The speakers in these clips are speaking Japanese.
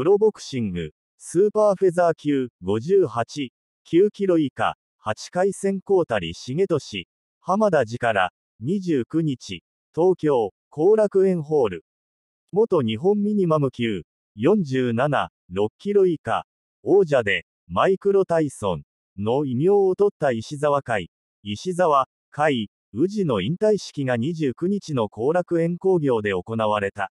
プロボクシング、スーパーフェザー級、58、9キロ以下、8回戦交たり重俊、浜田寺から、29日、東京、後楽園ホール。元日本ミニマム級、47、6キロ以下、王者で、マイクロタイソン、の異名を取った石沢会、石沢、会、宇治の引退式が29日の後楽園工業で行われた。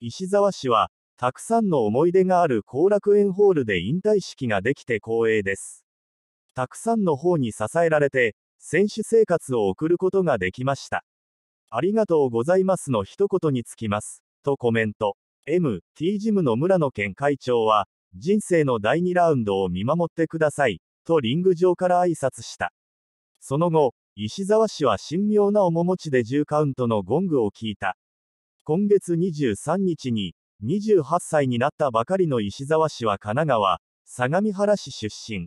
石沢氏は、たくさんの思い出がある後楽園ホールで引退式ができて光栄です。たくさんの方に支えられて、選手生活を送ることができました。ありがとうございますの一言につきます、とコメント。M、T ジムの村野県会長は、人生の第2ラウンドを見守ってください、とリング上から挨拶した。その後、石沢氏は神妙な面持ちで10カウントのゴングを聞いた。今月23日に、28歳になったばかりの石沢氏は神奈川、相模原市出身。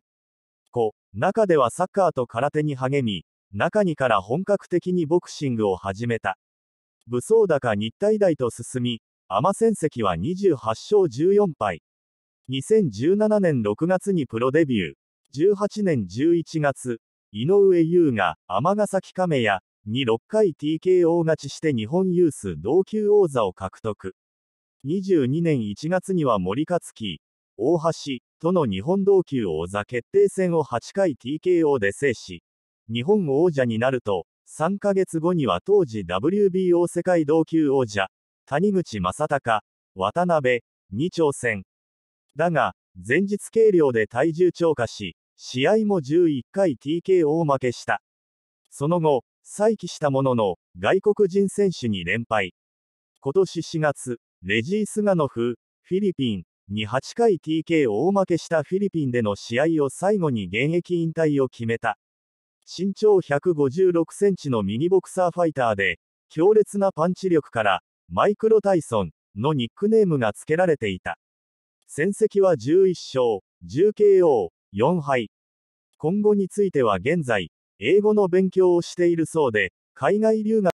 子、中ではサッカーと空手に励み、中にから本格的にボクシングを始めた。武装高日体大と進み、天戦績は28勝14敗。2017年6月にプロデビュー。18年11月、井上優が尼崎亀屋に6回 TKO 勝ちして日本ユース同級王座を獲得。22年1月には森克樹、大橋、との日本同級王座決定戦を8回 TKO で制し、日本王者になると、3ヶ月後には当時 WBO 世界同級王者、谷口正隆、渡辺、に挑戦。だが、前日計量で体重超過し、試合も11回 TKO 負けした。その後、再起したものの、外国人選手に連敗。今年4月、レジー・スガノフ、フィリピンに8回 TK 大負けしたフィリピンでの試合を最後に現役引退を決めた。身長156センチのミニボクサーファイターで、強烈なパンチ力から、マイクロ・タイソンのニックネームが付けられていた。戦績は11勝、10KO、4敗。今後については現在、英語の勉強をしているそうで、海外留学